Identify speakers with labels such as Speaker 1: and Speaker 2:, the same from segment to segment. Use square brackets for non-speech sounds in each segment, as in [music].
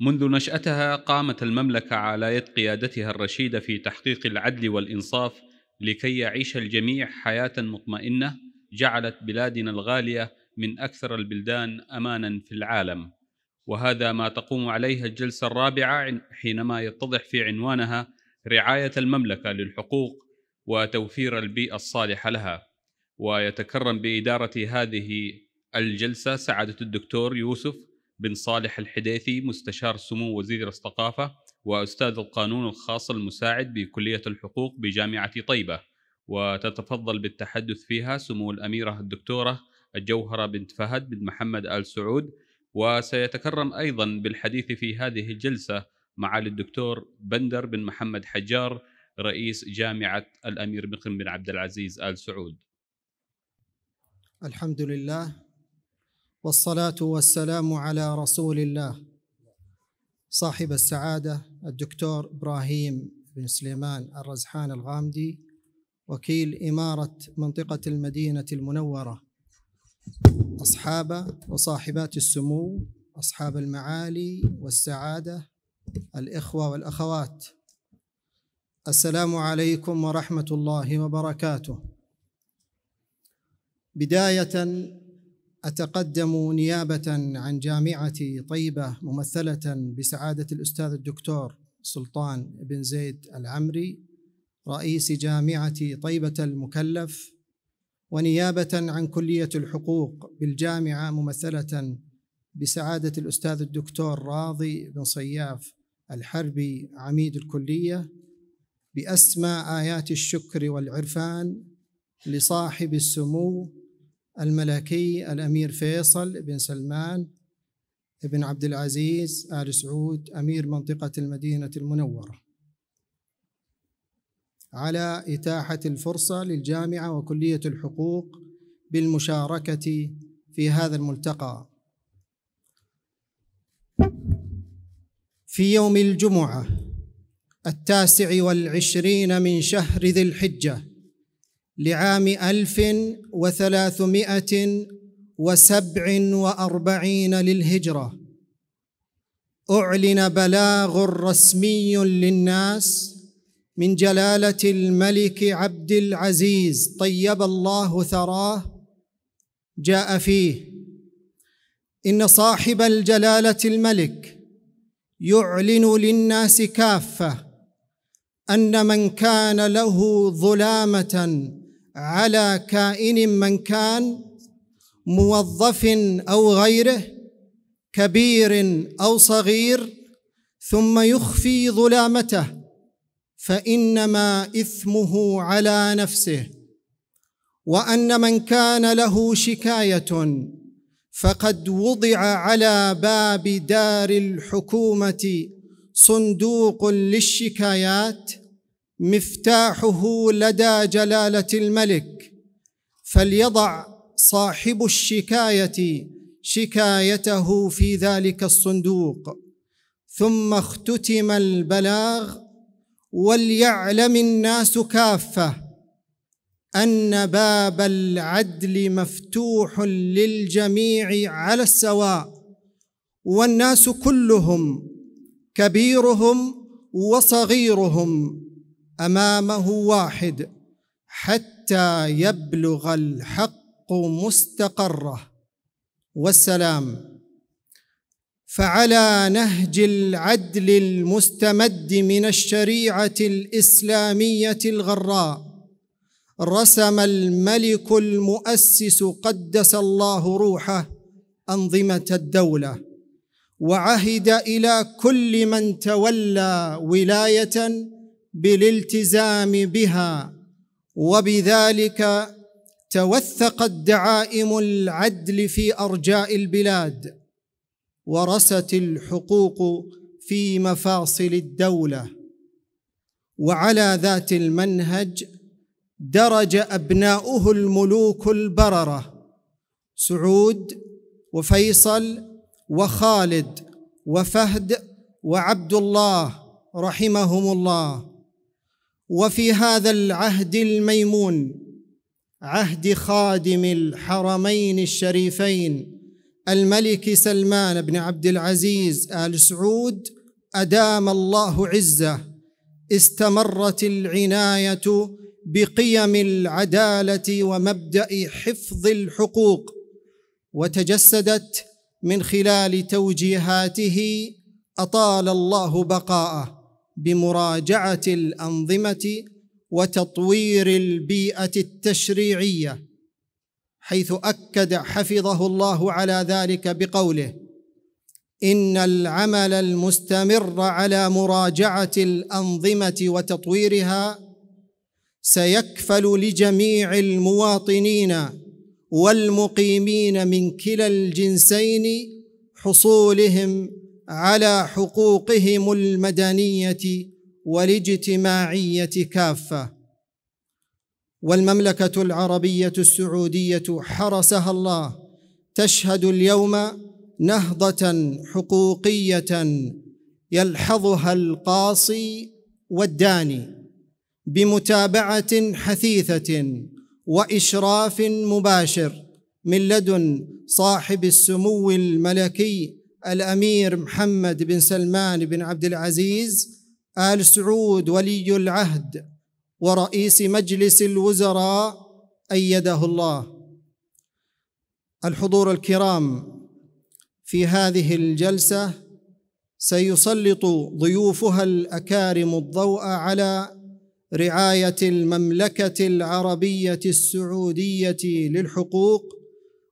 Speaker 1: منذ نشأتها قامت المملكة
Speaker 2: على يد قيادتها الرشيدة في تحقيق العدل والإنصاف لكي يعيش الجميع حياة مطمئنة جعلت بلادنا الغالية من أكثر البلدان أمانا في العالم وهذا ما تقوم عليه الجلسة الرابعة حينما يتضح في عنوانها رعاية المملكة للحقوق وتوفير البيئة الصالحة لها ويتكرم بإدارة هذه الجلسة سعادة الدكتور يوسف بن صالح الحديثي مستشار سمو وزير الثقافة وأستاذ القانون الخاص المساعد بكلية الحقوق بجامعة طيبة وتتفضل بالتحدث فيها سمو الأميرة الدكتورة الجوهرة بنت فهد بن محمد آل سعود وسيتكرم أيضا بالحديث في هذه الجلسة معالي الدكتور بندر بن محمد حجار رئيس جامعة الأمير مقرم بن عبد العزيز آل سعود
Speaker 1: الحمد لله والصلاه والسلام على رسول الله صاحب السعاده الدكتور ابراهيم بن سليمان الرزحان الغامدي وكيل اماره منطقه المدينه المنوره اصحاب وصاحبات السمو اصحاب المعالي والسعاده الاخوه والاخوات السلام عليكم ورحمه الله وبركاته بدايه أتقدم نيابة عن جامعة طيبة ممثلة بسعادة الأستاذ الدكتور سلطان بن زيد العمري رئيس جامعة طيبة المكلف ونيابة عن كلية الحقوق بالجامعة ممثلة بسعادة الأستاذ الدكتور راضي بن صياف الحربي عميد الكلية بأسمى آيات الشكر والعرفان لصاحب السمو الملكي الأمير فيصل بن سلمان بن عبد العزيز آل سعود أمير منطقة المدينة المنورة على إتاحة الفرصة للجامعة وكلية الحقوق بالمشاركة في هذا الملتقى في يوم الجمعة التاسع والعشرين من شهر ذي الحجة لعام ألف وثلاثمائة وسبع وأربعين للهجرة أعلن بلاغ رسمي للناس من جلالة الملك عبد العزيز طيب الله ثراه جاء فيه إن صاحب الجلالة الملك يعلن للناس كافة أن من كان له ظلامة على كائن من كان موظف او غيره كبير او صغير ثم يخفي ظلامته فانما اثمه على نفسه وان من كان له شكايه فقد وضع على باب دار الحكومه صندوق للشكايات مفتاحه لدى جلاله الملك فليضع صاحب الشكايه شكايته في ذلك الصندوق ثم اختتم البلاغ وليعلم الناس كافه ان باب العدل مفتوح للجميع على السواء والناس كلهم كبيرهم وصغيرهم امامه واحد حتى يبلغ الحق مستقره والسلام فعلى نهج العدل المستمد من الشريعه الاسلاميه الغراء رسم الملك المؤسس قدس الله روحه انظمه الدوله وعهد الى كل من تولى ولايه بالالتزام بها وبذلك توثقت دعائم العدل في ارجاء البلاد ورست الحقوق في مفاصل الدوله وعلى ذات المنهج درج ابناؤه الملوك البرره سعود وفيصل وخالد وفهد وعبد الله رحمهم الله وفي هذا العهد الميمون عهد خادم الحرمين الشريفين الملك سلمان بن عبد العزيز ال سعود ادام الله عزه استمرت العنايه بقيم العداله ومبدا حفظ الحقوق وتجسدت من خلال توجيهاته اطال الله بقاءه بمراجعه الانظمه وتطوير البيئه التشريعيه حيث اكد حفظه الله على ذلك بقوله ان العمل المستمر على مراجعه الانظمه وتطويرها سيكفل لجميع المواطنين والمقيمين من كلا الجنسين حصولهم على حقوقهم المدنيه والاجتماعيه كافه والمملكه العربيه السعوديه حرسها الله تشهد اليوم نهضه حقوقيه يلحظها القاصي والداني بمتابعه حثيثه واشراف مباشر من لدن صاحب السمو الملكي الامير محمد بن سلمان بن عبد العزيز ال سعود ولي العهد ورئيس مجلس الوزراء ايده الله الحضور الكرام في هذه الجلسه سيسلط ضيوفها الاكارم الضوء على رعايه المملكه العربيه السعوديه للحقوق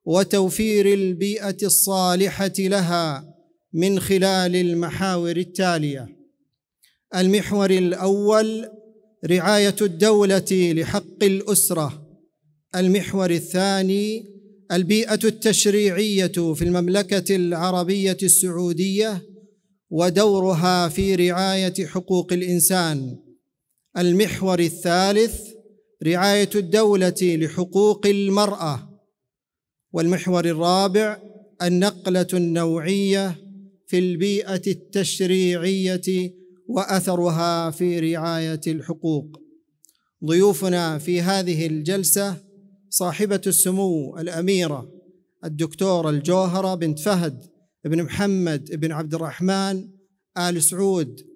Speaker 1: وتوفير البيئه الصالحه لها من خلال المحاور التاليه المحور الاول رعايه الدوله لحق الاسره المحور الثاني البيئه التشريعيه في المملكه العربيه السعوديه ودورها في رعايه حقوق الانسان المحور الثالث رعايه الدوله لحقوق المراه والمحور الرابع النقله النوعيه في البيئه التشريعيه واثرها في رعايه الحقوق ضيوفنا في هذه الجلسه صاحبه السمو الاميره الدكتوره الجوهره بنت فهد بن محمد بن عبد الرحمن ال سعود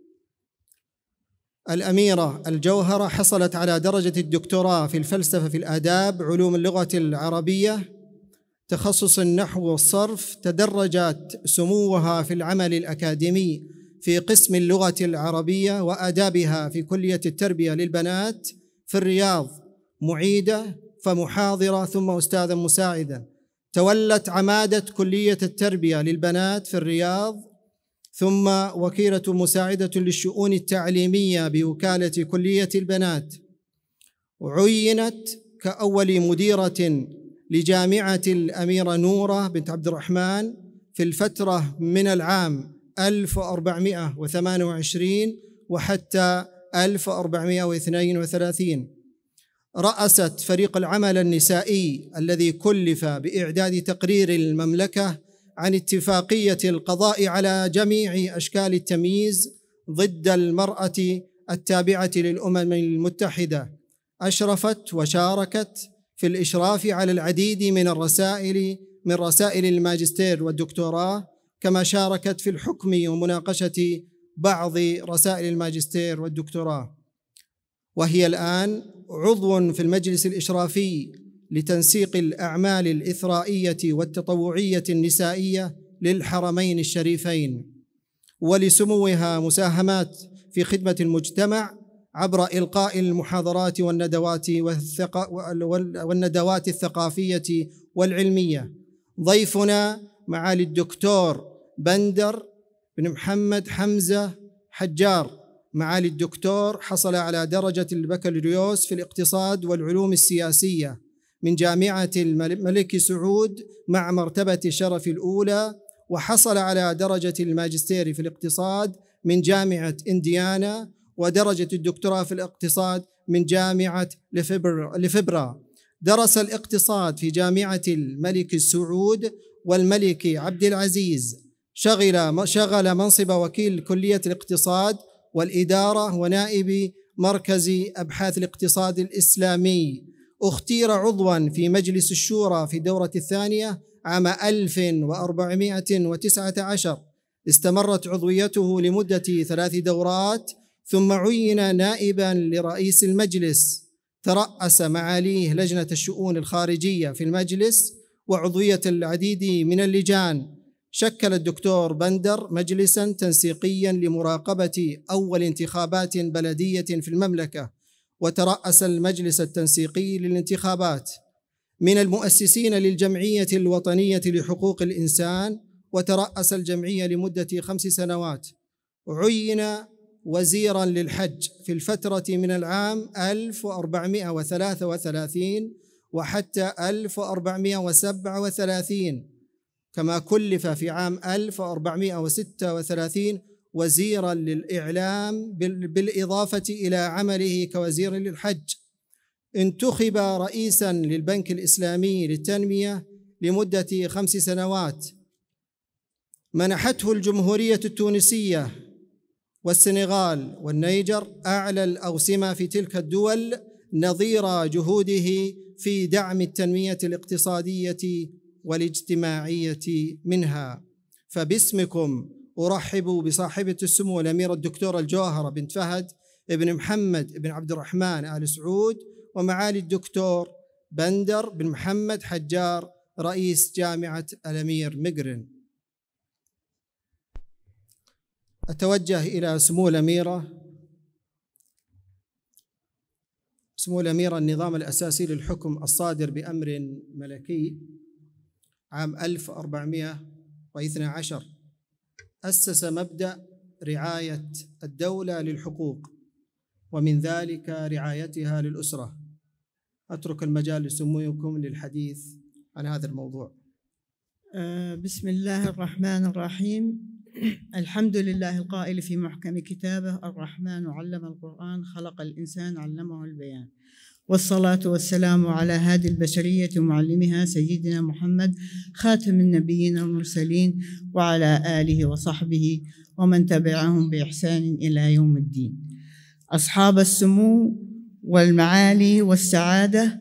Speaker 1: الأميرة الجوهرة حصلت على درجة الدكتوراه في الفلسفة في الآداب علوم اللغة العربية تخصص النحو والصرف تدرجت سموها في العمل الأكاديمي في قسم اللغة العربية وآدابها في كلية التربية للبنات في الرياض معيدة فمحاضرة ثم أستاذا مساعدا تولت عمادة كلية التربية للبنات في الرياض ثم وكيلة مساعدة للشؤون التعليمية بوكالة كلية البنات عينت كأول مديرة لجامعة الأميرة نورة بنت عبد الرحمن في الفترة من العام 1428 وحتى 1432 رأست فريق العمل النسائي الذي كلف بإعداد تقرير المملكة عن اتفاقية القضاء على جميع أشكال التمييز ضد المرأة التابعة للأمم المتحدة أشرفت وشاركت في الإشراف على العديد من الرسائل من رسائل الماجستير والدكتوراه كما شاركت في الحكم ومناقشة بعض رسائل الماجستير والدكتوراه وهي الآن عضو في المجلس الإشرافي لتنسيق الأعمال الإثرائية والتطوعية النسائية للحرمين الشريفين ولسموها مساهمات في خدمة المجتمع عبر إلقاء المحاضرات والندوات والثق... والندوات الثقافية والعلمية ضيفنا معالي الدكتور بندر بن محمد حمزة حجار معالي الدكتور حصل على درجة البكالوريوس في الاقتصاد والعلوم السياسية من جامعة الملك سعود مع مرتبة الشرف الأولى وحصل على درجة الماجستير في الاقتصاد من جامعة إنديانا ودرجة الدكتوراه في الاقتصاد من جامعة لفبرا درس الاقتصاد في جامعة الملك سعود والملك عبد العزيز شغل شغل منصب وكيل كلية الاقتصاد والإدارة ونائب مركز أبحاث الاقتصاد الإسلامي اختير عضوا في مجلس الشورى في الدورة الثانية عام 1419 استمرت عضويته لمدة ثلاث دورات ثم عين نائبا لرئيس المجلس ترأس معاليه لجنة الشؤون الخارجية في المجلس وعضوية العديد من اللجان شكل الدكتور بندر مجلسا تنسيقيا لمراقبة أول انتخابات بلدية في المملكة وترأس المجلس التنسيقي للانتخابات من المؤسسين للجمعية الوطنية لحقوق الإنسان وترأس الجمعية لمدة خمس سنوات عين وزيرا للحج في الفترة من العام 1433 وحتى 1437 كما كلف في عام 1436 وزيرا للإعلام بالإضافة إلى عمله كوزير للحج انتخب رئيسا للبنك الإسلامي للتنمية لمدة خمس سنوات منحته الجمهورية التونسية والسنغال والنيجر اعلى الاوسمه في تلك الدول نظير جهوده في دعم التنميه الاقتصاديه والاجتماعيه منها فباسمكم ارحب بصاحبه السمو الاميره الدكتوره الجوهره بنت فهد بن محمد بن عبد الرحمن ال سعود ومعالي الدكتور بندر بن محمد حجار رئيس جامعه الامير مقرن أتوجه إلى سمو الأميرة سمو الأميرة النظام الأساسي للحكم الصادر بأمر ملكي عام 1412 أسس مبدأ رعاية الدولة للحقوق ومن ذلك رعايتها للأسرة أترك المجال
Speaker 3: لسموكم للحديث عن هذا الموضوع آه، بسم الله الرحمن الرحيم الحمد لله القائل في محكم كتابه الرحمن علم القرآن خلق الإنسان علمه البيان والصلاة والسلام على هذه البشرية معلمها سيدنا محمد خاتم النبيين المرسلين وعلى آله وصحبه ومن تبعهم بإحسان إلى يوم الدين أصحاب السمو والمعالي والسعادة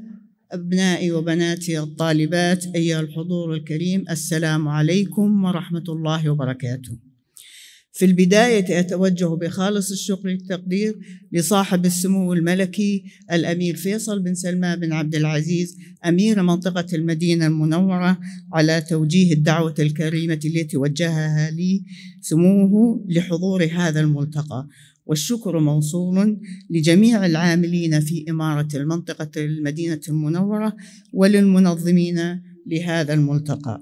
Speaker 3: أبنائي وبناتي الطالبات أيها الحضور الكريم السلام عليكم ورحمة الله وبركاته في البداية أتوجه بخالص الشكر والتقدير لصاحب السمو الملكي الأمير فيصل بن سلمان بن عبد العزيز أمير منطقة المدينة المنورة على توجيه الدعوة الكريمة التي وجهها لي سموه لحضور هذا الملتقى والشكر موصول لجميع العاملين في إمارة المنطقة المدينة المنورة وللمنظمين لهذا الملتقى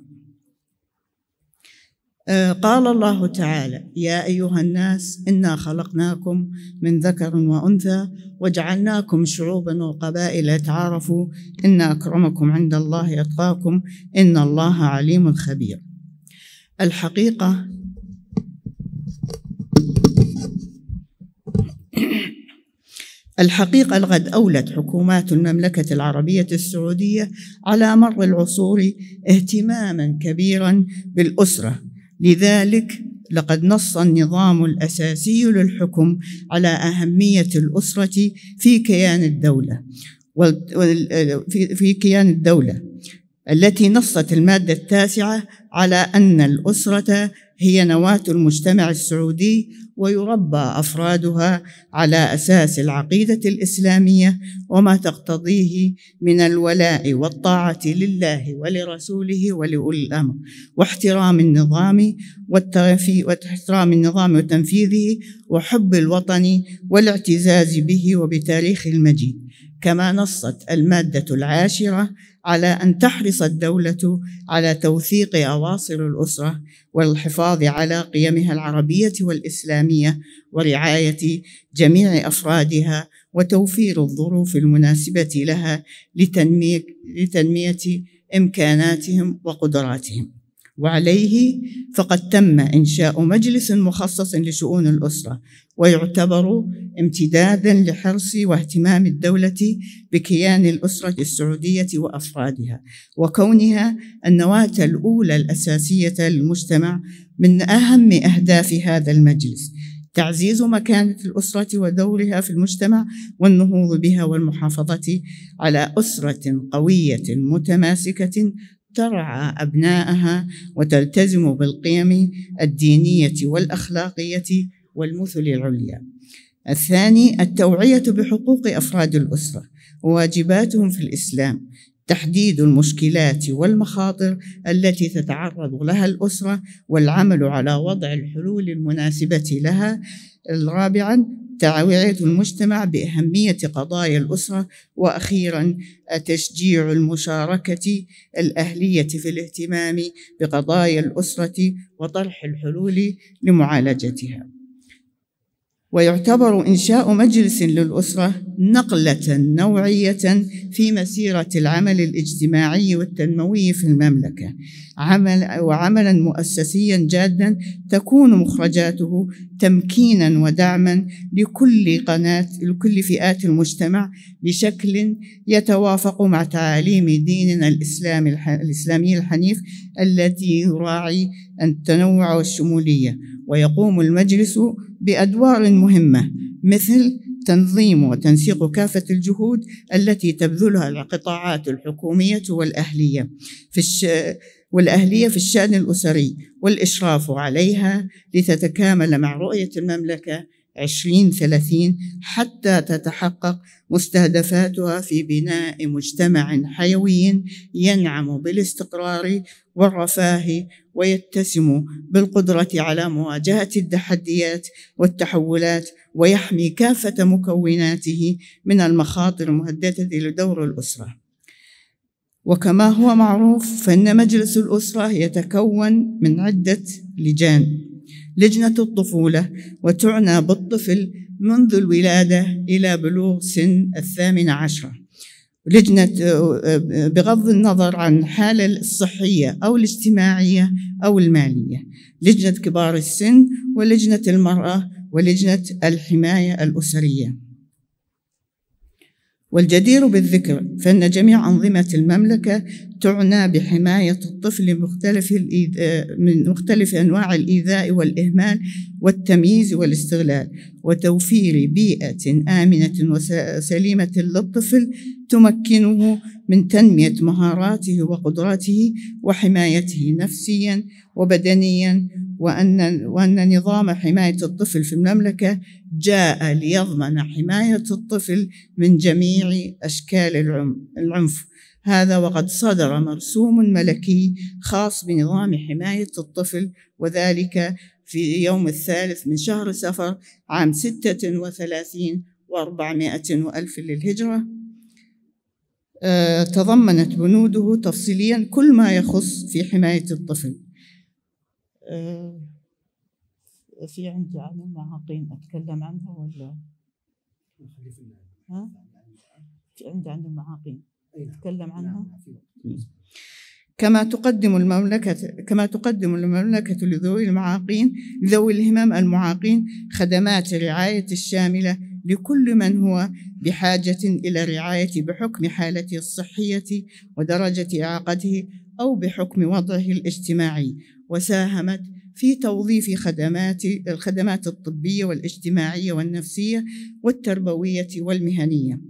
Speaker 3: آه، قال الله تعالى يا ايها الناس انا خلقناكم من ذكر وانثى وجعلناكم شعوبا وقبائل تعارفوا ان اكرمكم عند الله اتقاكم ان الله عليم خبير الحقيقه الحقيقة لقد أولت حكومات المملكة العربية السعودية على مر العصور اهتماما كبيرا بالأسرة لذلك لقد نص النظام الاساسي للحكم على اهميه الاسره في كيان الدوله في كيان الدوله التي نصت الماده التاسعه على ان الاسره هي نواه المجتمع السعودي ويربى افرادها على اساس العقيده الاسلاميه وما تقتضيه من الولاء والطاعه لله ولرسوله ولاولي الامر واحترام النظام واحترام النظام وتنفيذه وحب الوطن والاعتزاز به وبتاريخ المجيد كما نصت الماده العاشره على أن تحرص الدولة على توثيق أواصر الأسرة والحفاظ على قيمها العربية والإسلامية ورعاية جميع أفرادها وتوفير الظروف المناسبة لها لتنمية إمكاناتهم وقدراتهم وعليه فقد تم إنشاء مجلس مخصص لشؤون الأسرة ويعتبر امتدادا لحرص واهتمام الدولة بكيان الأسرة السعودية وأفرادها وكونها النواة الأولى الأساسية للمجتمع من أهم أهداف هذا المجلس تعزيز مكانة الأسرة ودورها في المجتمع والنهوض بها والمحافظة على أسرة قوية متماسكة ترعى أبنائها وتلتزم بالقيم الدينية والأخلاقية والمثل العليا الثاني التوعية بحقوق أفراد الأسرة وواجباتهم في الإسلام تحديد المشكلات والمخاطر التي تتعرض لها الأسرة والعمل على وضع الحلول المناسبة لها رابعا توعية المجتمع بأهمية قضايا الأسرة وأخيرا تشجيع المشاركة الأهلية في الاهتمام بقضايا الأسرة وطرح الحلول لمعالجتها ويعتبر إنشاء مجلس للأسرة نقلة نوعية في مسيرة العمل الاجتماعي والتنموي في المملكة عمل وعملا مؤسسيا جادا تكون مخرجاته تمكينا ودعما لكل قناة لكل فئات المجتمع بشكل يتوافق مع تعاليم ديننا الإسلام الإسلامي الحنيف التي يراعي التنوع والشمولية ويقوم المجلس بادوار مهمه مثل تنظيم وتنسيق كافه الجهود التي تبذلها القطاعات الحكوميه والاهليه في الش... والاهليه في الشان الاسري والاشراف عليها لتتكامل مع رؤيه المملكه 2030 حتى تتحقق مستهدفاتها في بناء مجتمع حيوي ينعم بالاستقرار والرفاه ويتسم بالقدرة على مواجهة التحديات والتحولات ويحمي كافة مكوناته من المخاطر المهددة لدور الأسرة. وكما هو معروف فإن مجلس الأسرة يتكون من عدة لجان لجنة الطفولة وتعنى بالطفل منذ الولادة إلى بلوغ سن الثامنة عشرة لجنة بغض النظر عن الحالة الصحية أو الاجتماعية أو المالية لجنة كبار السن ولجنة المرأة ولجنة الحماية الأسرية والجدير بالذكر فإن جميع أنظمة المملكة تعنى بحماية الطفل مختلف من مختلف أنواع الإيذاء والإهمال والتمييز والاستغلال وتوفير بيئة آمنة وسليمة للطفل تمكنه من تنمية مهاراته وقدراته وحمايته نفسيا وبدنيا وأن, وأن نظام حماية الطفل في المملكة جاء ليضمن حماية الطفل من جميع أشكال العنف هذا وقد صدر مرسوم ملكي خاص بنظام حماية الطفل وذلك في يوم الثالث من شهر سفر عام ستة وثلاثين وأربعمائة وألف للهجرة آه، تضمنت بنوده تفصيليا كل ما يخص في حماية الطفل آه، في عندي عن المعاقين أتكلم عنها ولا؟ ها؟ في عندي عن المعاقين نعم. أتكلم نعم، عنها؟ نعم، كما تقدم المملكة كما تقدم المملكة لذوي المعاقين لذوي الهمم المعاقين خدمات الرعاية الشاملة لكل من هو بحاجة إلى رعاية بحكم حالته الصحية ودرجة إعاقته أو بحكم وضعه الاجتماعي وساهمت في توظيف خدمات الخدمات الطبية والاجتماعية والنفسية والتربوية والمهنية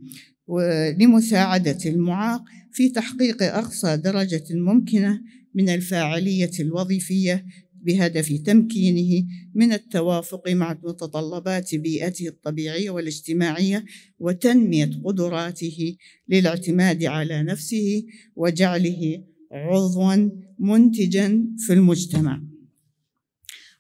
Speaker 3: لمساعدة المعاق في تحقيق أقصى درجة ممكنة من الفاعلية الوظيفية بهدف تمكينه من التوافق مع متطلبات بيئته الطبيعيه والاجتماعيه وتنميه قدراته للاعتماد على نفسه وجعله عضوا منتجا في المجتمع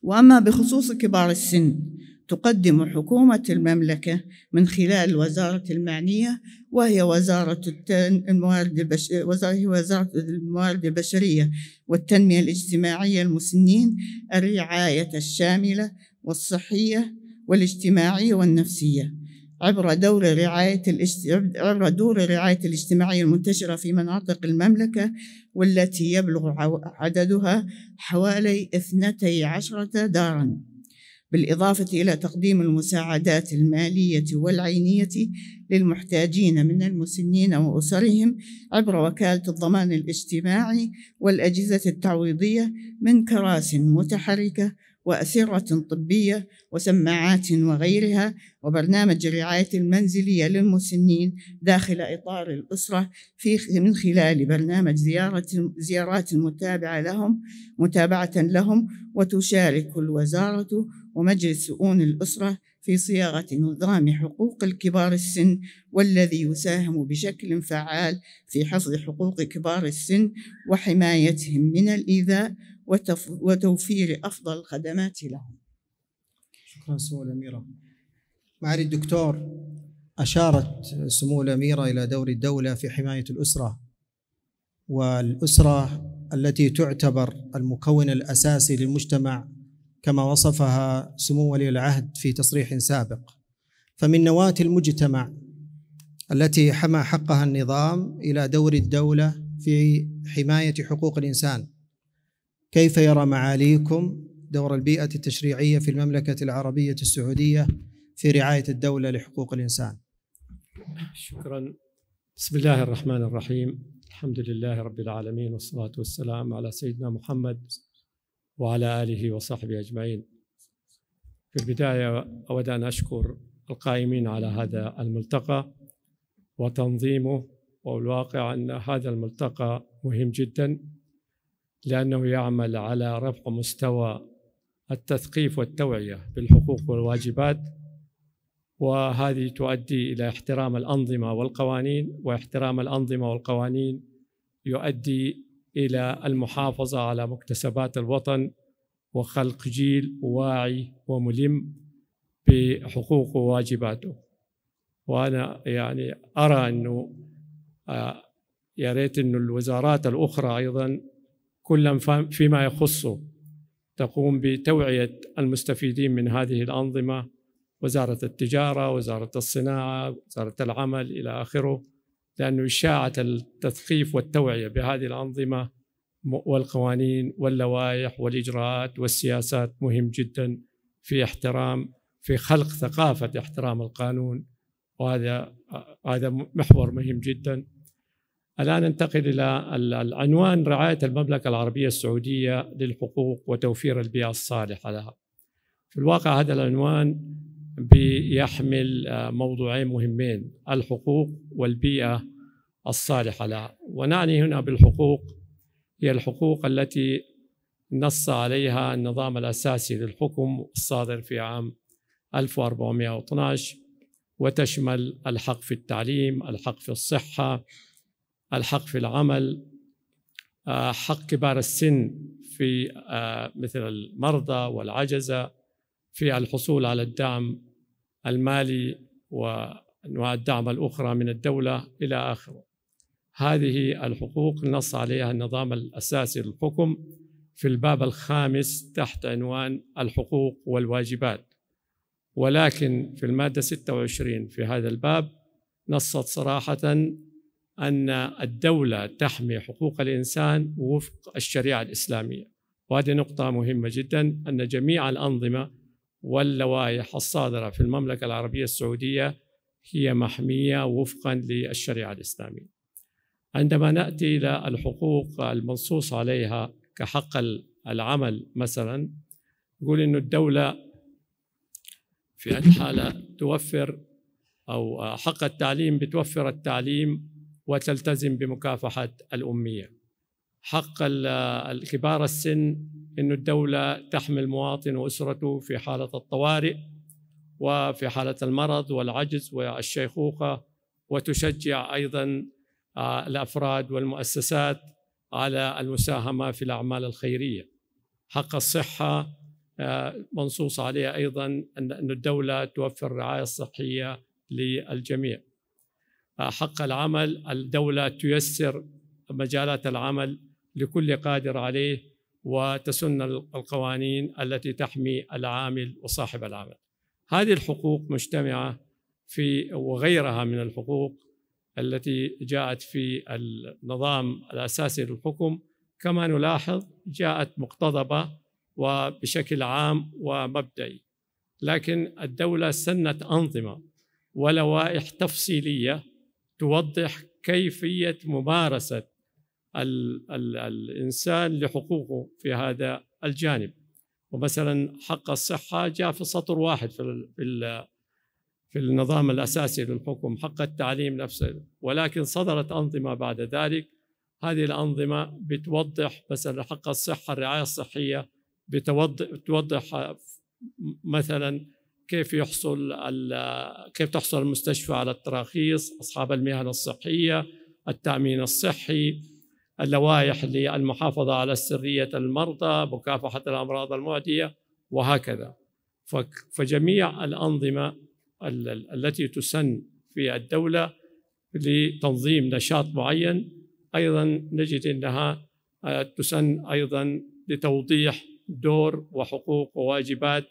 Speaker 3: واما بخصوص كبار السن تقدم حكومه المملكه من خلال الوزاره المعنيه وهي وزاره الموارد البش... وزاره وزاره الموارد البشريه والتنميه الاجتماعيه المسنين الرعايه الشامله والصحيه والاجتماعيه والنفسيه عبر دور رعاية عبر دور الرعاية الاجتماعية المنتشرة في مناطق المملكة والتي يبلغ عددها حوالي 12 داراً بالإضافة إلى تقديم المساعدات المالية والعينية للمحتاجين من المسنين وأسرهم عبر وكالة الضمان الاجتماعي والأجهزة التعويضية من كراس متحركة وأسرة طبية وسماعات وغيرها وبرنامج الرعاية المنزلية للمسنين داخل إطار الأسرة في من خلال برنامج زيارة زيارات متابعة لهم متابعة لهم وتشارك الوزارة ومجلس شؤون الأسرة في صياغة نظام حقوق الكبار السن والذي يساهم بشكل فعال في حفظ حقوق كبار السن وحمايتهم من الإيذاء وتوفير أفضل خدمات لهم شكرا سمو الأميرة معالي
Speaker 1: الدكتور أشارت سمو الأميرة إلى دور الدولة في حماية الأسرة والأسرة التي تعتبر المكون الأساسي للمجتمع كما وصفها سمو ولي العهد في تصريح سابق فمن نواة المجتمع التي حمى حقها النظام إلى دور الدولة في حماية حقوق الإنسان كيف يرى معاليكم دور البيئة التشريعية في المملكة العربية السعودية في رعاية الدولة لحقوق الإنسان شكرا بسم الله الرحمن الرحيم
Speaker 2: الحمد لله رب العالمين والصلاة والسلام على سيدنا محمد وعلى آله وصحبه أجمعين في البداية أود أن أشكر القائمين على هذا الملتقى وتنظيمه والواقع أن هذا الملتقى مهم جدا لأنه يعمل على رفع مستوى التثقيف والتوعية بالحقوق والواجبات وهذه تؤدي إلى احترام الأنظمة والقوانين واحترام الأنظمة والقوانين يؤدي إلى المحافظة على مكتسبات الوطن وخلق جيل واعي وملم بحقوقه وواجباته وأنا يعني أرى أنه آه، يا ريت أن الوزارات الأخرى أيضا كل فيما يخصه تقوم بتوعية المستفيدين من هذه الأنظمة وزارة التجارة وزارة الصناعة وزارة العمل إلى آخره لأن إشاعة التثقيف والتوعية بهذه الأنظمة والقوانين واللوائح والإجراءات والسياسات مهم جدا في احترام في خلق ثقافة احترام القانون وهذا هذا محور مهم جدا الآن ننتقل إلى العنوان رعاية المملكة العربية السعودية للحقوق وتوفير البيئة الصالحة لها في الواقع هذا العنوان بيحمل آه، موضوعين مهمين الحقوق والبيئة الصالحة لها ونعني هنا بالحقوق هي الحقوق التي نص عليها النظام الأساسي للحكم الصادر في عام 1412 وتشمل الحق في التعليم الحق في الصحة الحق في العمل آه، حق كبار السن في آه، مثل المرضى والعجزة في الحصول على الدعم المالي وأنواع الدعم الأخرى من الدولة إلى آخره هذه الحقوق نص عليها النظام الأساسي للحكم في الباب الخامس تحت عنوان الحقوق والواجبات ولكن في المادة 26 في هذا الباب نصت صراحة أن الدولة تحمي حقوق الإنسان وفق الشريعة الإسلامية وهذه نقطة مهمة جدا أن جميع الأنظمة واللوائح الصادرة في المملكة العربية السعودية هي محمية وفقا للشريعة الإسلامية عندما نأتي إلى الحقوق المنصوص عليها كحق العمل مثلا يقول أن الدولة في الحالة توفر أو حق التعليم بتوفر التعليم وتلتزم بمكافحة الأمية حق الكبار السن أن الدولة تحمي المواطن وأسرته في حالة الطوارئ وفي حالة المرض والعجز والشيخوخة وتشجع أيضا آه، الأفراد والمؤسسات على المساهمة في الأعمال الخيرية حق الصحة آه، منصوص عليها أيضا أن الدولة توفر الرعاية الصحية للجميع حق العمل الدولة تيسر مجالات العمل لكل قادر عليه وتسن القوانين التي تحمي العامل وصاحب العمل هذه الحقوق مجتمعة في وغيرها من الحقوق التي جاءت في النظام الأساسي للحكم كما نلاحظ جاءت مقتضبة وبشكل عام ومبدئي لكن الدولة سنت أنظمة ولوائح تفصيلية توضح كيفيه ممارسه الـ الـ الانسان لحقوقه في هذا الجانب ومثلا حق الصحه جاء في سطر واحد في في في النظام الاساسي للحكم حق التعليم نفسه ولكن صدرت انظمه بعد ذلك هذه الانظمه بتوضح مثلا حق الصحه الرعايه الصحيه بتوضح مثلا كيف يحصل كيف تحصل المستشفى على التراخيص اصحاب المهن الصحيه التامين الصحي اللوائح للمحافظه على سريه المرضى مكافحه الامراض المعديه وهكذا فجميع الانظمه التي تسن في الدوله لتنظيم نشاط معين ايضا نجد انها آه، تسن ايضا لتوضيح دور وحقوق وواجبات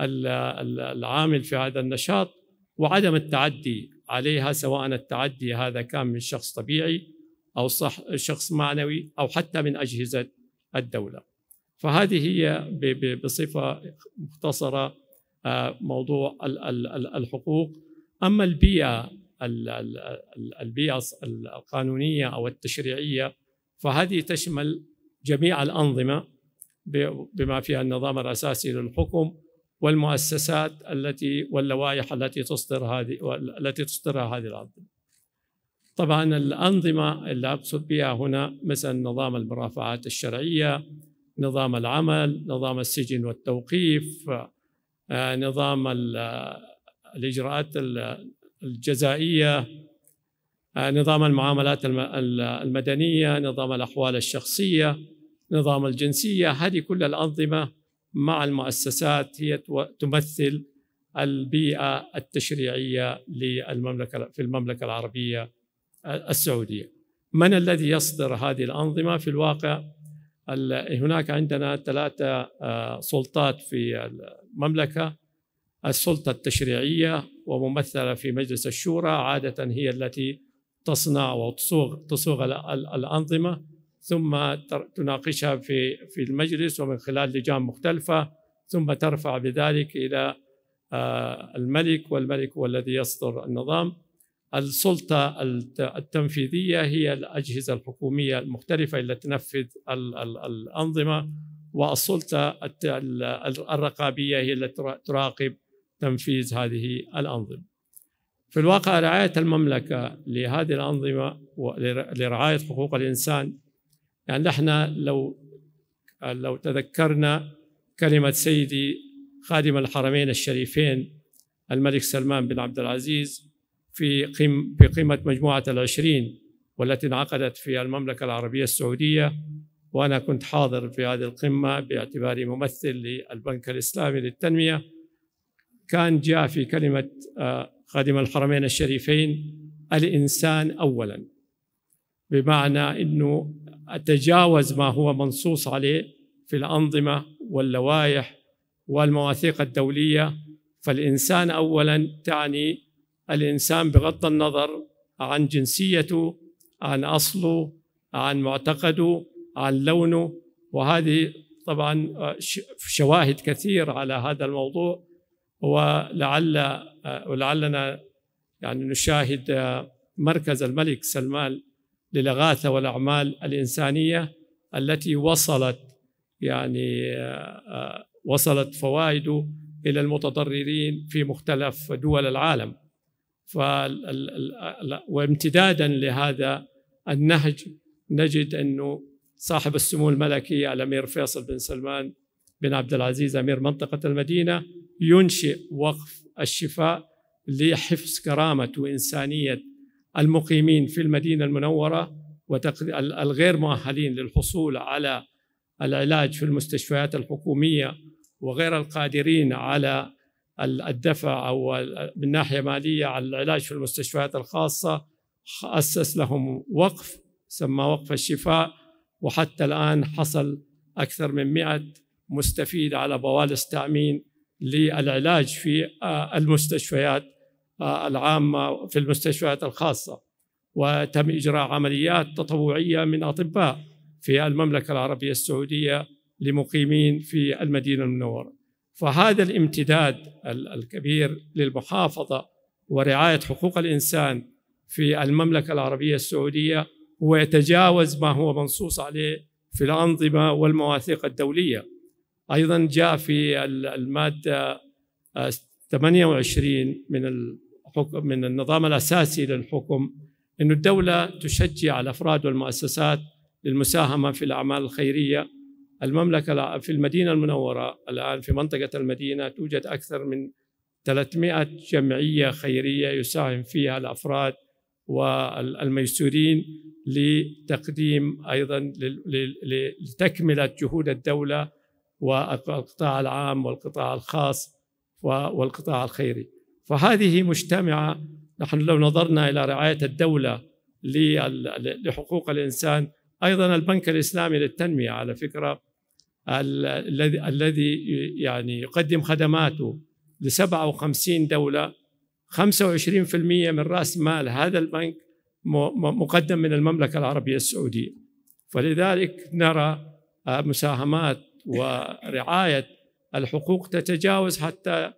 Speaker 2: العامل في هذا النشاط وعدم التعدي عليها سواء التعدي هذا كان من شخص طبيعي او صح شخص معنوي او حتى من اجهزه الدوله. فهذه هي بصفه مختصره آه، موضوع الحقوق اما البيئه البيئه القانونيه او التشريعيه فهذه تشمل جميع الانظمه بما فيها النظام الاساسي للحكم والمؤسسات التي واللوائح التي تصدر هذه التي تصدرها هذه الأنظمة طبعا الأنظمة اللي أقصد بها هنا مثلا نظام المرافعات الشرعية نظام العمل نظام السجن والتوقيف آه، نظام الإجراءات الجزائية آه، نظام المعاملات المدنية نظام الأحوال الشخصية نظام الجنسية هذه كل الأنظمة مع المؤسسات هي تمثل البيئة التشريعية للمملكة في المملكة العربية السعودية من الذي يصدر هذه الأنظمة في الواقع هناك عندنا ثلاثة سلطات في المملكة السلطة التشريعية وممثلة في مجلس الشورى عادة هي التي تصنع وتصوغ تصوغ الأنظمة ثم تناقشها في في المجلس ومن خلال لجان مختلفه ثم ترفع بذلك الى آه، الملك والملك هو الذي يصدر النظام السلطه التنفيذيه هي الاجهزه الحكوميه المختلفه التي تنفذ الانظمه والسلطه الرقابيه هي التي تراقب تنفيذ هذه الانظمه في الواقع رعاية المملكة لهذه الأنظمة ولرعاية حقوق الإنسان يعني نحن لو لو تذكرنا كلمة سيدي خادم الحرمين الشريفين الملك سلمان بن عبد العزيز في قم في قمة مجموعة العشرين والتي انعقدت في المملكة العربية السعودية وأنا كنت حاضر في هذه القمة باعتباري ممثل للبنك الإسلامي للتنمية كان جاء في كلمة آه، خادم الحرمين الشريفين الإنسان أولا بمعنى أنه أتجاوز ما هو منصوص عليه في الأنظمة واللوائح والمواثيق الدولية فالإنسان أولا تعني الإنسان بغض النظر عن جنسيته عن أصله عن معتقده عن لونه وهذه طبعا شواهد كثير على هذا الموضوع ولعل ولعلنا يعني نشاهد مركز الملك سلمان للإغاثة والأعمال الإنسانية التي وصلت يعني آه، وصلت فوائده إلى المتضررين في مختلف دول العالم وامتدادا لهذا النهج نجد أنه صاحب السمو الملكي الأمير فيصل بن سلمان بن عبد العزيز أمير منطقة المدينة ينشئ وقف الشفاء لحفظ كرامة وإنسانية المقيمين في المدينة المنورة والغير مؤهلين للحصول على العلاج في المستشفيات الحكومية وغير القادرين على الدفع أو من ناحية مالية على العلاج في المستشفيات الخاصة أسس لهم وقف سمى وقف الشفاء وحتى الآن حصل أكثر من 100 مستفيد على بوالس تأمين للعلاج في آه، المستشفيات العامة في المستشفيات الخاصة وتم إجراء عمليات تطوعية من أطباء في المملكة العربية السعودية لمقيمين في المدينة المنورة فهذا الامتداد الكبير للمحافظة ورعاية حقوق الإنسان في المملكة العربية السعودية هو يتجاوز ما هو منصوص عليه في الأنظمة والمواثيق الدولية أيضا جاء في المادة 28 آه، من الحكم من النظام الاساسي للحكم أن الدولة تشجع الأفراد والمؤسسات للمساهمة في الأعمال الخيرية المملكة في المدينة المنورة الآن في منطقة المدينة توجد أكثر من 300 جمعية خيرية يساهم فيها الأفراد والميسورين لتقديم أيضا لتكملة جهود الدولة والقطاع العام والقطاع الخاص والقطاع الخيري فهذه مجتمعه نحن لو نظرنا الى رعايه الدوله لحقوق الانسان ايضا البنك الاسلامي للتنميه على فكره الذي الذي يعني يقدم خدماته ل 57 دوله 25% من راس مال هذا البنك مقدم من المملكه العربيه السعوديه فلذلك نرى آه، مساهمات ورعايه الحقوق تتجاوز حتى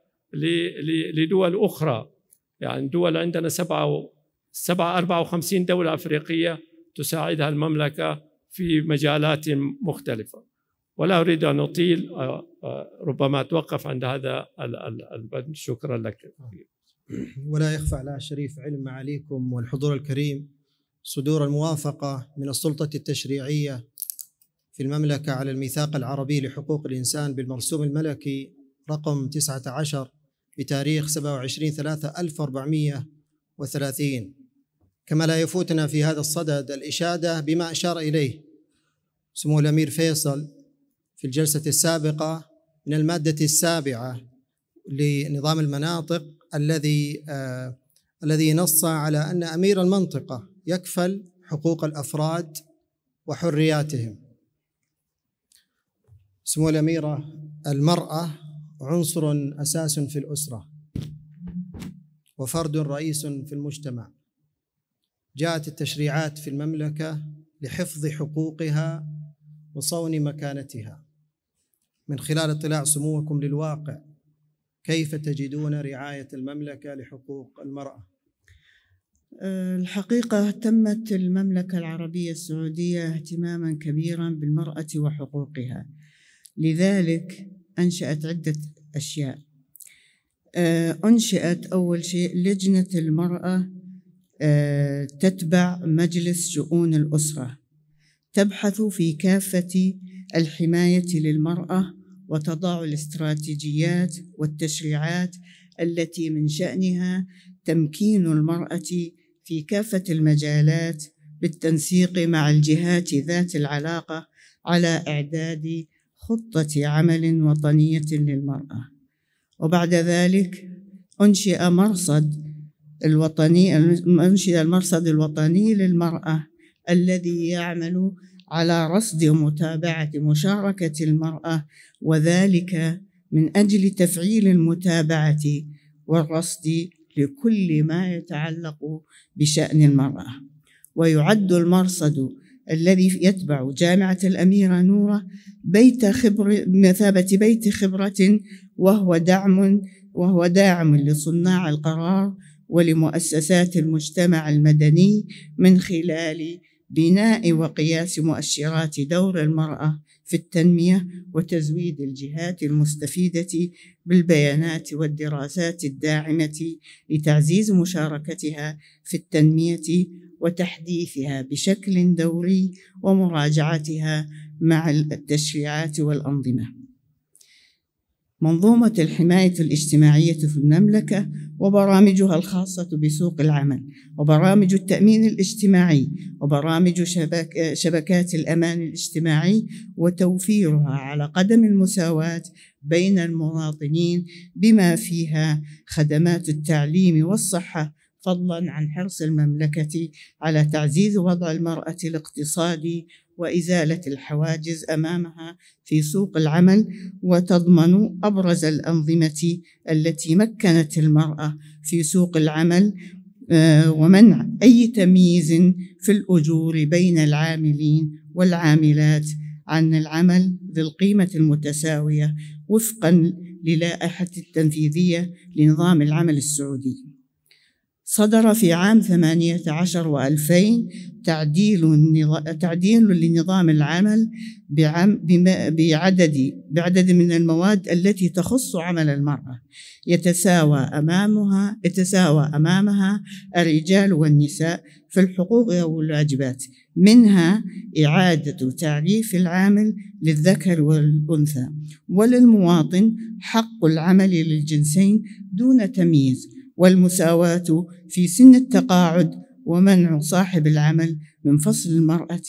Speaker 2: لدول أخرى يعني دول عندنا سبعة سبعة 54 دولة أفريقية تساعدها المملكة في مجالات مختلفة ولا أريد أن أطيل آه، آه، ربما أتوقف عند هذا البند شكرا لك
Speaker 1: ولا يخفى على شريف علم معاليكم والحضور الكريم صدور الموافقة من السلطة التشريعية في المملكة على الميثاق العربي لحقوق الإنسان بالمرسوم الملكي رقم 19 بتاريخ 27 3 1430 كما لا يفوتنا في هذا الصدد الإشادة بما أشار إليه سمو الأمير فيصل في الجلسة السابقة من المادة السابعة لنظام المناطق الذي آه الذي نص على أن أمير المنطقة يكفل حقوق الأفراد وحرياتهم سمو الأميرة المرأة عنصر اساس في الاسره وفرد رئيس في المجتمع جاءت التشريعات في المملكه لحفظ حقوقها وصون مكانتها من خلال اطلاع سموكم للواقع كيف تجدون رعايه المملكه لحقوق
Speaker 3: المراه الحقيقة اهتمت المملكة العربية السعودية اهتماما كبيرا بالمرأة وحقوقها لذلك أنشأت عدة أشياء آه، أنشئت أول شيء لجنة المرأة آه، تتبع مجلس شؤون الأسرة تبحث في كافة الحماية للمرأة وتضع الاستراتيجيات والتشريعات التي من شأنها تمكين المرأة في كافة المجالات بالتنسيق مع الجهات ذات العلاقة على إعداد خطة عمل وطنية للمرأة وبعد ذلك أنشئ مرصد الوطني أنشئ المرصد الوطني للمرأة الذي يعمل على رصد ومتابعة مشاركة المرأة وذلك من أجل تفعيل المتابعة والرصد لكل ما يتعلق بشأن المرأة ويعد المرصد الذي يتبع جامعة الأميرة نورة بيت خبر بمثابة بيت خبرة وهو دعم وهو داعم لصناع القرار ولمؤسسات المجتمع المدني من خلال بناء وقياس مؤشرات دور المرأة في التنمية وتزويد الجهات المستفيدة بالبيانات والدراسات الداعمة لتعزيز مشاركتها في التنمية وتحديثها بشكل دوري ومراجعتها مع التشريعات والأنظمة. منظومة الحماية الاجتماعية في المملكة وبرامجها الخاصة بسوق العمل وبرامج التأمين الاجتماعي وبرامج شبك شبكات الأمان الاجتماعي وتوفيرها على قدم المساواة بين المواطنين بما فيها خدمات التعليم والصحة فضلا عن حرص المملكة على تعزيز وضع المرأة الاقتصادي وإزالة الحواجز أمامها في سوق العمل وتضمن أبرز الأنظمة التي مكنت المرأة في سوق العمل آه، ومنع أي تمييز في الأجور بين العاملين والعاملات عن العمل ذي القيمة المتساوية وفقا للائحة التنفيذية لنظام العمل السعودي صدر في عام 18 و2000 تعديل تعديل لنظام العمل بعدد بعدد من المواد التي تخص عمل المرأة يتساوى أمامها يتساوى أمامها الرجال والنساء في الحقوق والواجبات منها إعادة تعريف العامل للذكر والأنثى وللمواطن حق العمل للجنسين دون تمييز والمساواة في سن التقاعد ومنع صاحب العمل من فصل المرأة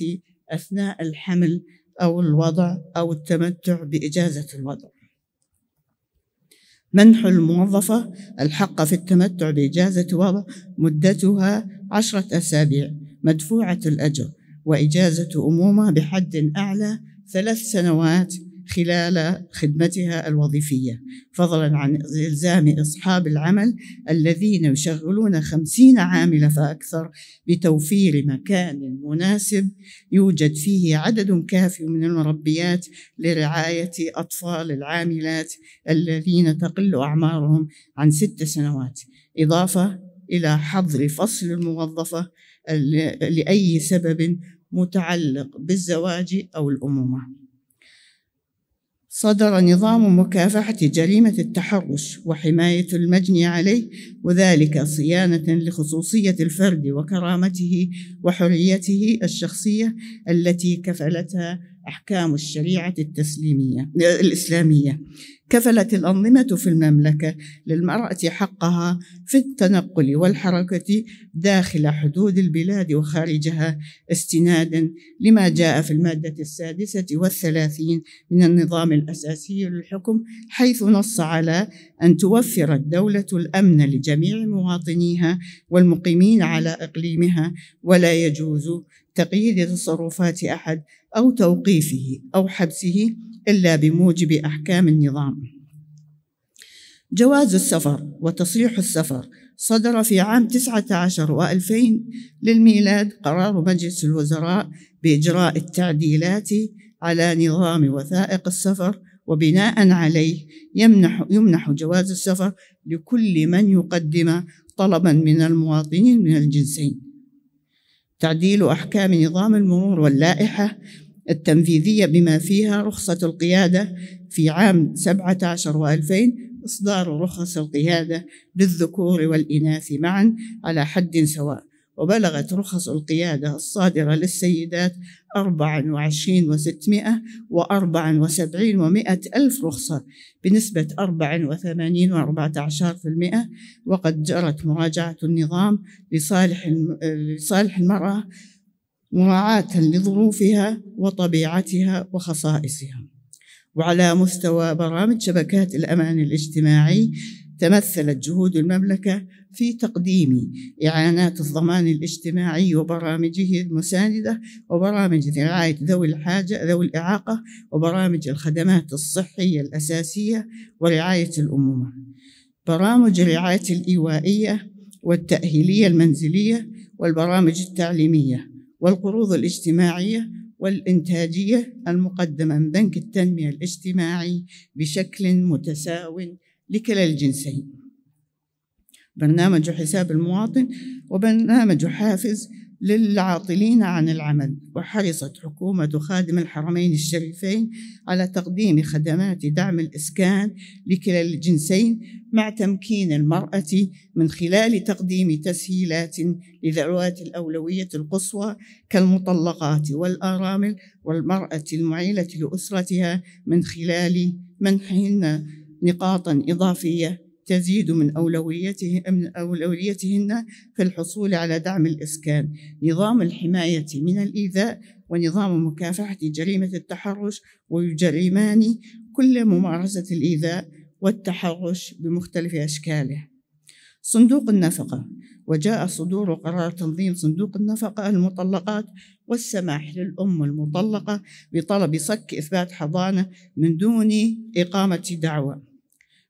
Speaker 3: أثناء الحمل أو الوضع أو التمتع بإجازة الوضع. منح الموظفة الحق في التمتع بإجازة وضع مدتها عشرة أسابيع مدفوعة الأجر وإجازة أمومة بحد أعلى ثلاث سنوات خلال خدمتها الوظيفية فضلا عن إلزام أصحاب العمل الذين يشغلون خمسين عامل فأكثر بتوفير مكان مناسب يوجد فيه عدد كافي من المربيات لرعاية أطفال العاملات الذين تقل أعمارهم عن ست سنوات إضافة إلى حظر فصل الموظفة لأي سبب متعلق بالزواج أو الأمومة صدر نظام مكافحة جريمة التحرش وحماية المجني عليه وذلك صيانة لخصوصية الفرد وكرامته وحريته الشخصية التي كفلتها أحكام الشريعة التسليمية الإسلامية كفلت الأنظمة في المملكة للمرأة حقها في التنقل والحركة داخل حدود البلاد وخارجها استنادا لما جاء في المادة السادسة والثلاثين من النظام الأساسي للحكم حيث نص على أن توفر الدولة الأمن لجميع مواطنيها والمقيمين على إقليمها ولا يجوز تقييد تصرفات أحد أو توقيفه أو حبسه إلا بموجب أحكام النظام جواز السفر وتصريح السفر صدر في عام 19 و2000 للميلاد قرار مجلس الوزراء بإجراء التعديلات على نظام وثائق السفر وبناء عليه يمنح يمنح جواز السفر لكل من يقدم طلبا من المواطنين من الجنسين تعديل أحكام نظام المرور واللائحة التنفيذية بما فيها رخصة القيادة في عام 17 و2000 إصدار رخص القيادة للذكور والإناث معا على حد سواء وبلغت رخص القيادة الصادرة للسيدات 24 و600 و74 و100 ألف رخصة بنسبة 84 و14% وقد جرت مراجعة النظام لصالح لصالح المرأة مراعاة لظروفها وطبيعتها وخصائصها وعلى مستوى برامج شبكات الأمان الاجتماعي تمثلت جهود المملكة في تقديم إعانات الضمان الاجتماعي وبرامجه المساندة وبرامج رعاية ذوي الحاجة ذوي الإعاقة وبرامج الخدمات الصحية الأساسية ورعاية الأمومة برامج الرعاية الإيوائية والتأهيلية المنزلية والبرامج التعليمية والقروض الاجتماعية والإنتاجية المقدمة من بنك التنمية الاجتماعي بشكل متساو لكلا الجنسين برنامج حساب المواطن وبرنامج حافز للعاطلين عن العمل وحرصت حكومة خادم الحرمين الشريفين على تقديم خدمات دعم الإسكان لكلا الجنسين مع تمكين المرأة من خلال تقديم تسهيلات لذوات الأولوية القصوى كالمطلقات والآرامل والمرأة المعيلة لأسرتها من خلال منحهن نقاطا إضافية تزيد من أولويته من أولويتهن في الحصول على دعم الإسكان نظام الحماية من الإيذاء ونظام مكافحة جريمة التحرش ويجرمان كل ممارسة الإيذاء والتحرش بمختلف أشكاله صندوق النفقة وجاء صدور قرار تنظيم صندوق النفقة المطلقات والسماح للأم المطلقة بطلب صك إثبات حضانة من دون إقامة دعوى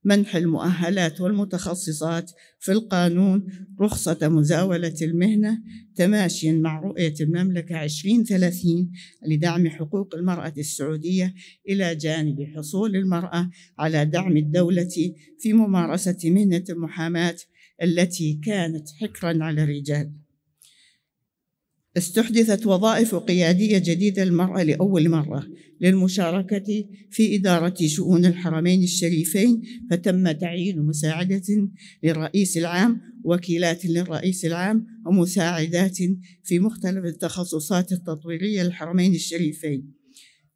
Speaker 3: منح المؤهلات والمتخصصات في القانون رخصة مزاولة المهنة تماشيا مع رؤية المملكة 2030 لدعم حقوق المرأة السعودية إلى جانب حصول المرأة على دعم الدولة في ممارسة مهنة المحاماة التي كانت حكرا على الرجال استحدثت وظائف قيادية جديدة للمرأة لأول مرة للمشاركة في إدارة شؤون الحرمين الشريفين فتم تعيين مساعدة للرئيس العام وكيلات للرئيس العام ومساعدات في مختلف التخصصات التطويرية للحرمين الشريفين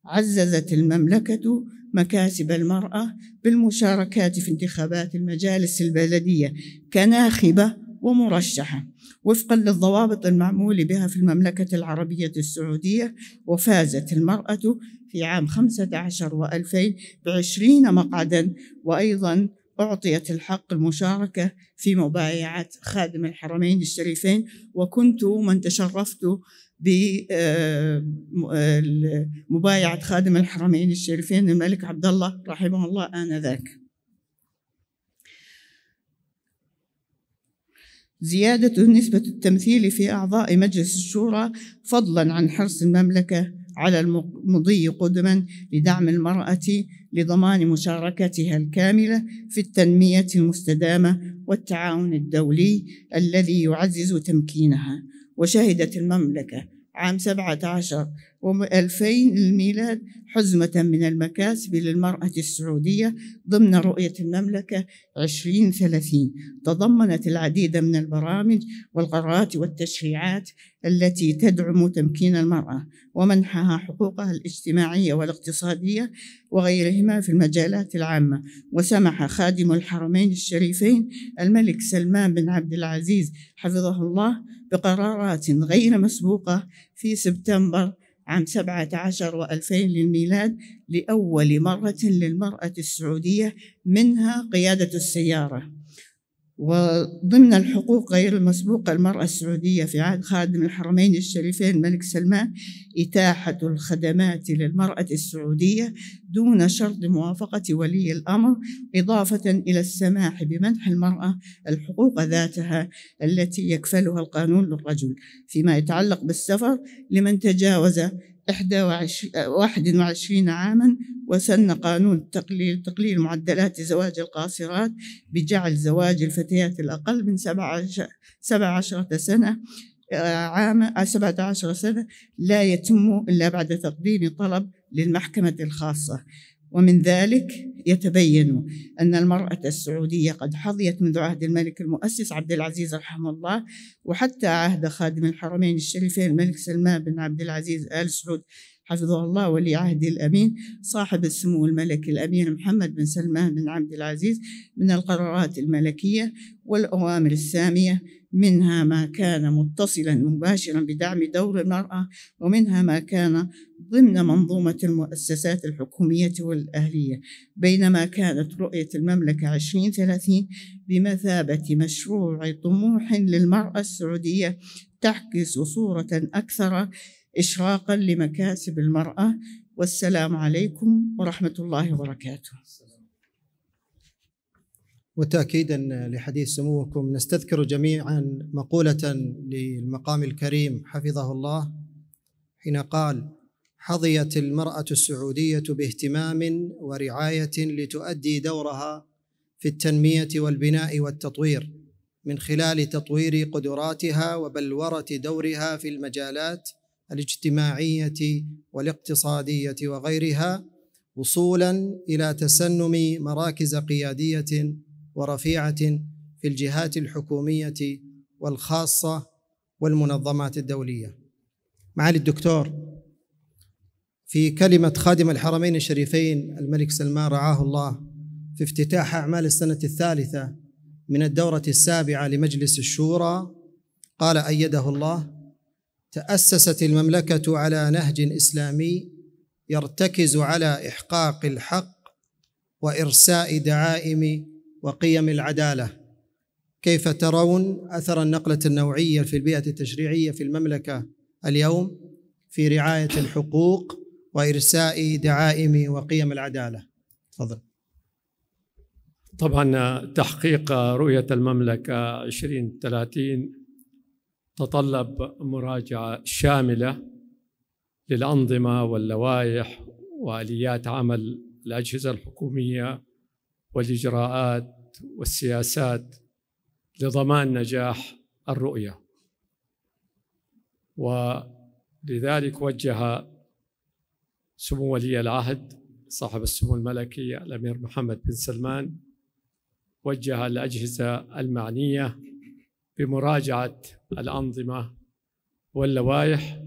Speaker 3: عززت المملكة مكاسب المرأة بالمشاركات في انتخابات المجالس البلدية كناخبة ومرشحة وفقا للضوابط المعمول بها في المملكة العربية السعودية وفازت المرأة في عام 15 و2000 بعشرين مقعدا وأيضا أعطيت الحق المشاركة في مبايعة خادم الحرمين الشريفين وكنت من تشرفت بمبايعة آه، آه، خادم الحرمين الشريفين الملك عبد الله رحمه الله آنذاك زيادة نسبة التمثيل في أعضاء مجلس الشورى فضلا عن حرص المملكة على المضي قدما لدعم المرأة لضمان مشاركتها الكاملة في التنمية المستدامة والتعاون الدولي الذي يعزز تمكينها وشهدت المملكة عام 17 و2000 للميلاد حزمة من المكاسب للمرأة السعودية ضمن رؤية المملكة 2030 تضمنت العديد من البرامج والقرارات والتشريعات التي تدعم تمكين المرأة ومنحها حقوقها الاجتماعية والاقتصادية وغيرهما في المجالات العامة وسمح خادم الحرمين الشريفين الملك سلمان بن عبد العزيز حفظه الله بقرارات غير مسبوقة في سبتمبر عام 17 و2000 للميلاد لأول مرة للمرأة السعودية منها قيادة السيارة وضمن الحقوق غير المسبوقة المرأة السعودية في عهد خادم الحرمين الشريفين الملك سلمان إتاحة الخدمات للمرأة السعودية دون شرط موافقة ولي الأمر إضافة إلى السماح بمنح المرأة الحقوق ذاتها التي يكفلها القانون للرجل فيما يتعلق بالسفر لمن تجاوز 21 عاما وسن قانون تقليل تقليل معدلات زواج القاصرات بجعل زواج الفتيات الأقل من 17 سنة آه، عام 17 آه، سنة لا يتم إلا بعد تقديم طلب للمحكمة الخاصة ومن ذلك يتبين أن المرأة السعودية قد حظيت منذ عهد الملك المؤسس عبد العزيز رحمه الله وحتى عهد خادم الحرمين الشريفين الملك سلمان بن عبد العزيز آل سعود حفظه الله ولي عهد الأمين صاحب السمو الملك الأمير محمد بن سلمان بن عبد العزيز من القرارات الملكية والأوامر السامية منها ما كان متصلا مباشرا بدعم دور المرأة ومنها ما كان ضمن منظومة المؤسسات الحكومية والأهلية بينما كانت رؤية المملكة 2030 بمثابة مشروع طموح للمرأة السعودية تعكس صورة أكثر إشراقا لمكاسب المرأة والسلام عليكم ورحمة الله وبركاته وتأكيدا
Speaker 1: لحديث سموكم نستذكر جميعا مقولة للمقام الكريم حفظه الله حين قال حظيت المرأة السعودية باهتمام ورعاية لتؤدي دورها في التنمية والبناء والتطوير من خلال تطوير قدراتها وبلورة دورها في المجالات الاجتماعية والاقتصادية وغيرها وصولا إلى تسنم مراكز قيادية ورفيعة في الجهات الحكومية والخاصة والمنظمات الدولية معالي الدكتور في كلمة خادم الحرمين الشريفين الملك سلمان رعاه الله في افتتاح أعمال السنة الثالثة من الدورة السابعة لمجلس الشورى قال أيده الله تأسست المملكة على نهج إسلامي يرتكز على إحقاق الحق وإرساء دعائم وقيم العدالة كيف ترون أثر النقلة النوعية في البيئة التشريعية في المملكة اليوم في رعاية الحقوق وإرساء دعائم وقيم العدالة تفضل
Speaker 2: طبعا تحقيق رؤية المملكة 2030 تطلب مراجعة شاملة للأنظمة واللوائح وآليات عمل الأجهزة الحكومية والإجراءات والسياسات لضمان نجاح الرؤية ولذلك وجه سمو ولي العهد صاحب السمو الملكي الامير محمد بن سلمان وجه الاجهزه المعنيه بمراجعه الانظمه واللوائح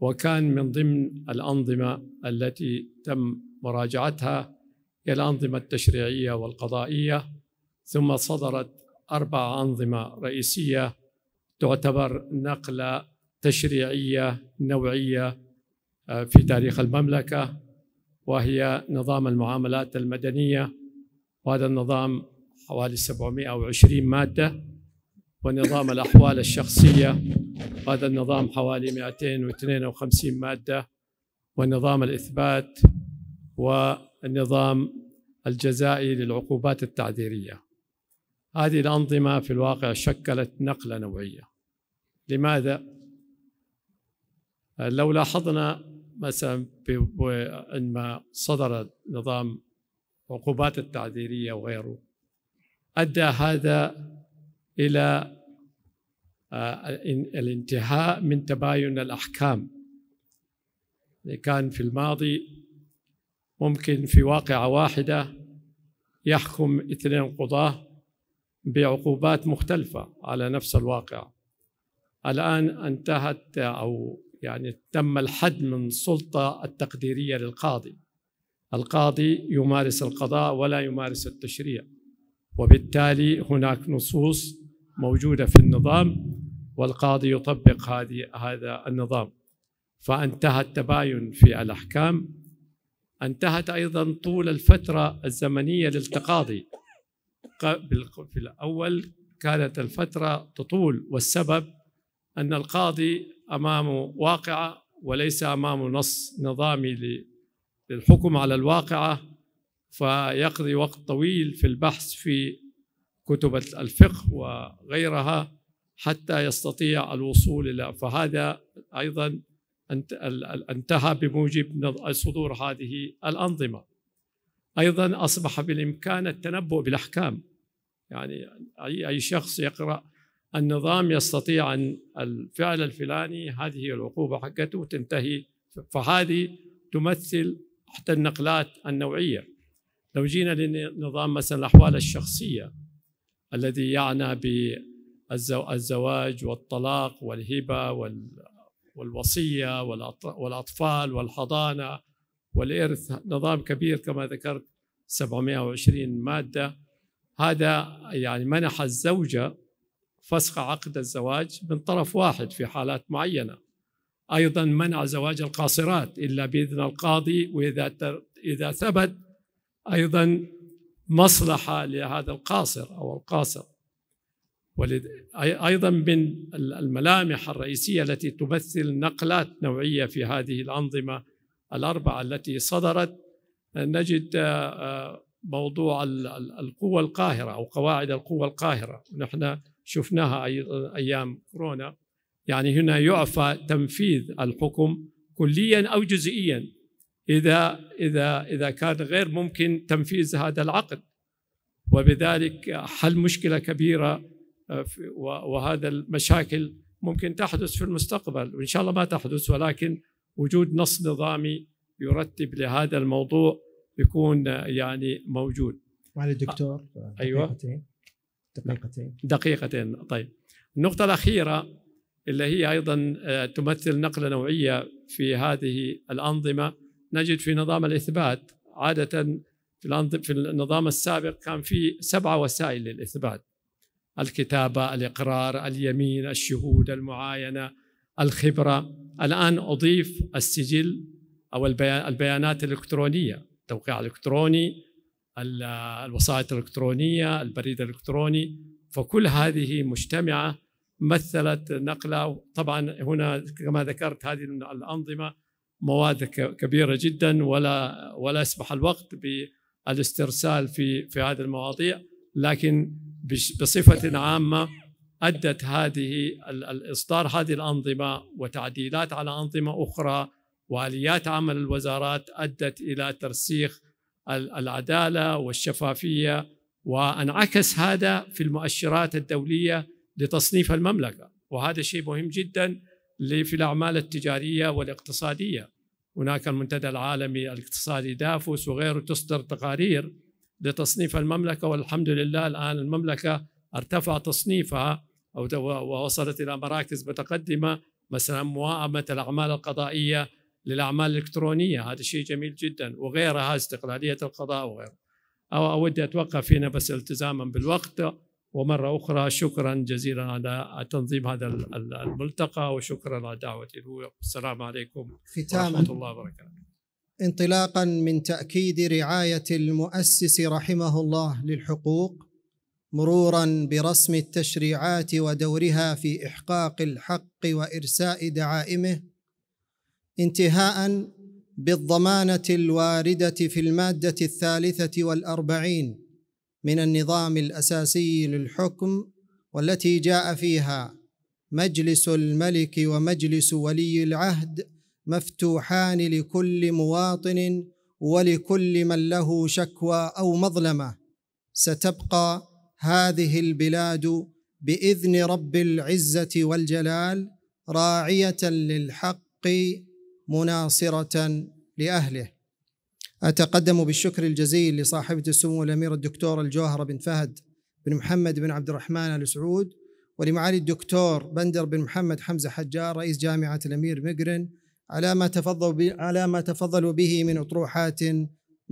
Speaker 2: وكان من ضمن الانظمه التي تم مراجعتها هي الانظمه التشريعيه والقضائيه ثم صدرت اربع انظمه رئيسيه تعتبر نقله تشريعيه نوعيه آه، في تاريخ المملكه وهي نظام المعاملات المدنيه وهذا النظام حوالي 720 ماده ونظام الاحوال الشخصيه وهذا النظام حوالي 252 ماده ونظام الاثبات والنظام الجزائي للعقوبات التعذيريه هذه الانظمه في الواقع شكلت نقله نوعيه لماذا آه، لو لاحظنا مثلا عندما صدر نظام عقوبات التعذيرية وغيره أدى هذا إلى آه، الانتهاء من تباين الأحكام كان في الماضي ممكن في واقعة واحدة يحكم اثنين قضاة بعقوبات مختلفة على نفس الواقع الآن انتهت أو يعني تم الحد من السلطة التقديرية للقاضي القاضي يمارس القضاء ولا يمارس التشريع وبالتالي هناك نصوص موجودة في النظام والقاضي يطبق هذه هذا النظام فانتهى التباين في الأحكام انتهت أيضا طول الفترة الزمنية للتقاضي في الأول كانت الفترة تطول والسبب أن القاضي امامه واقعه وليس امامه نص نظامي للحكم على الواقعه فيقضي وقت طويل في البحث في كتب الفقه وغيرها حتى يستطيع الوصول الى فهذا ايضا انتهى بموجب صدور هذه الانظمه ايضا اصبح بالامكان التنبؤ بالاحكام يعني اي شخص يقرا النظام يستطيع أن الفعل الفلاني هذه العقوبة حقته تنتهي فهذه تمثل حتى النقلات النوعية لو جينا لنظام مثلا الأحوال الشخصية الذي يعنى بالزواج والطلاق والهبة والوصية والأطفال والحضانة والإرث نظام كبير كما ذكرت 720 مادة هذا يعني منح الزوجة فسخ عقد الزواج من طرف واحد في حالات معينة أيضا منع زواج القاصرات إلا بإذن القاضي وإذا إذا ثبت أيضا مصلحة لهذا القاصر أو القاصر أيضا من الملامح الرئيسية التي تمثل نقلات نوعية في هذه الأنظمة الأربعة التي صدرت نجد آه، آه، موضوع القوة القاهرة أو قواعد القوة القاهرة نحن شفناها أيضا أيام كورونا يعني هنا يعفى تنفيذ الحكم كليا أو جزئيا إذا إذا إذا كان غير ممكن تنفيذ هذا العقد وبذلك حل مشكلة كبيرة آه، وهذا المشاكل ممكن تحدث في المستقبل وإن شاء الله ما تحدث ولكن وجود نص نظامي يرتب لهذا الموضوع يكون آه، يعني موجود وعلى الدكتور أيوة دقيقتين دقيقتين طيب النقطة الأخيرة اللي هي أيضا آه، تمثل نقلة نوعية في هذه الأنظمة نجد في نظام الإثبات عادة في, في النظام السابق كان في سبعة وسائل للإثبات الكتابة الإقرار اليمين الشهود المعاينة الخبرة الآن أضيف السجل أو البيانات الإلكترونية توقيع إلكتروني الوسائط الإلكترونية البريد الإلكتروني فكل هذه مجتمعة مثلت نقلة طبعا هنا كما ذكرت هذه الأنظمة مواد كبيرة جدا ولا ولا يسمح الوقت بالاسترسال في في هذه المواضيع لكن بصفة عامة أدت هذه الإصدار هذه الأنظمة وتعديلات على أنظمة أخرى وآليات عمل الوزارات أدت إلى ترسيخ العداله والشفافيه وانعكس هذا في المؤشرات الدوليه لتصنيف المملكه وهذا شيء مهم جدا في الاعمال التجاريه والاقتصاديه هناك المنتدى العالمي الاقتصادي دافوس وغيره تصدر تقارير لتصنيف المملكه والحمد لله الان المملكه ارتفع تصنيفها ووصلت الى مراكز متقدمه مثلا موائمه الاعمال القضائيه للاعمال الالكترونيه هذا شيء جميل جدا وغيرها استقلاليه القضاء وغيره أو اود اتوقف هنا بس التزاما بالوقت ومره اخرى شكرا جزيلا على تنظيم هذا الملتقى وشكرا على دعوتي والسلام عليكم ختاما ورحمه الله وبركاته
Speaker 1: انطلاقا من تاكيد رعايه المؤسس رحمه الله للحقوق مرورا برسم التشريعات ودورها في احقاق الحق وارساء دعائمه انتهاء بالضمانه الوارده في الماده الثالثه والاربعين من النظام الاساسي للحكم والتي جاء فيها مجلس الملك ومجلس ولي العهد مفتوحان لكل مواطن ولكل من له شكوى او مظلمه ستبقى هذه البلاد باذن رب العزه والجلال راعيه للحق مناصرة لأهله أتقدم بالشكر الجزيل لصاحبة السمو الأمير الدكتور الجوهرة بن فهد بن محمد بن عبد الرحمن آل سعود ولمعالي الدكتور بندر بن محمد حمزة حجار رئيس جامعة الأمير مقرن على ما تفضلوا على ما تفضلوا به من أطروحات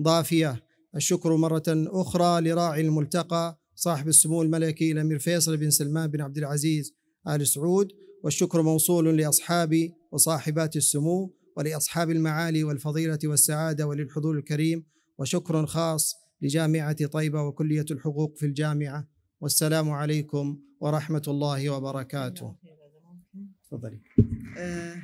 Speaker 1: ضافية الشكر مرة أخرى لراعي الملتقى صاحب السمو الملكي الأمير فيصل بن سلمان بن عبد العزيز آل سعود والشكر موصول لأصحاب وصاحبات السمو ولأصحاب المعالي والفضيلة والسعادة وللحضور الكريم وشكر خاص لجامعة طيبة وكلية الحقوق في الجامعة والسلام عليكم ورحمة الله
Speaker 3: وبركاته تفضلي آه،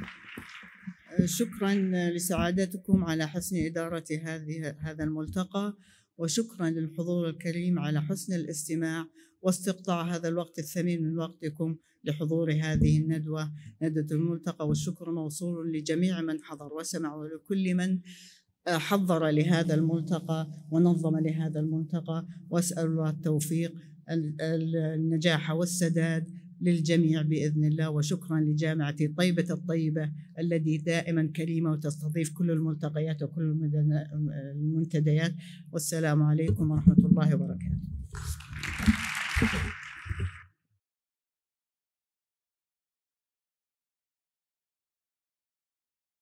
Speaker 3: آه، شكرا لسعادتكم على حسن إدارة هذه هذا الملتقى وشكرا للحضور الكريم على حسن الاستماع واستقطاع هذا الوقت الثمين من وقتكم لحضور هذه الندوة ندوة الملتقى والشكر موصول لجميع من حضر وسمع ولكل من آه، حضر لهذا الملتقى ونظم لهذا الملتقى واسال الله التوفيق النجاح والسداد للجميع باذن الله وشكرا لجامعه طيبه الطيبه الذي دائما كريمه وتستضيف كل الملتقيات وكل المنتديات والسلام عليكم ورحمه الله وبركاته Thank [laughs] you.